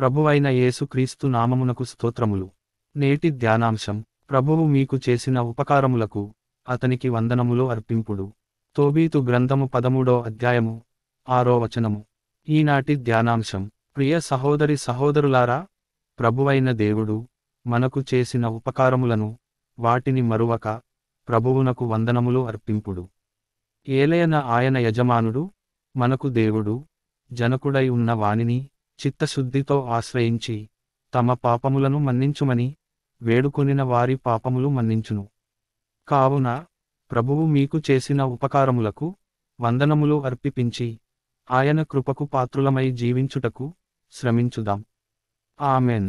ప్రభువైన యేసుక్రీస్తు నామమునకు స్తోత్రములు నేటి ధ్యానాంశం ప్రభువు మీకు చేసిన ఉపకారములకు అతనికి వందనములు అర్పింపుడు తోబీతు గ్రంథము పదమూడో అధ్యాయము ఆరో వచనము ఈనాటి ధ్యానాంశం ప్రియ సహోదరి సహోదరులారా ప్రభువైన దేవుడు మనకు చేసిన ఉపకారములను వాటిని మరువక ప్రభువునకు వందనములు అర్పింపుడు ఏలయన ఆయన యజమానుడు మనకు దేవుడు జనకుడై ఉన్న వాణిని చిత్తశుద్ధితో ఆశ్రయించి తమ పాపములను మన్నించుమని వేడుకొనిన వారి పాపములు మన్నించును కావున ప్రభువు మీకు చేసిన ఉపకారములకు వందనములు అర్పిపించి ఆయన కృపకు పాత్రులమై జీవించుటకు శ్రమించుదాం ఆమెన్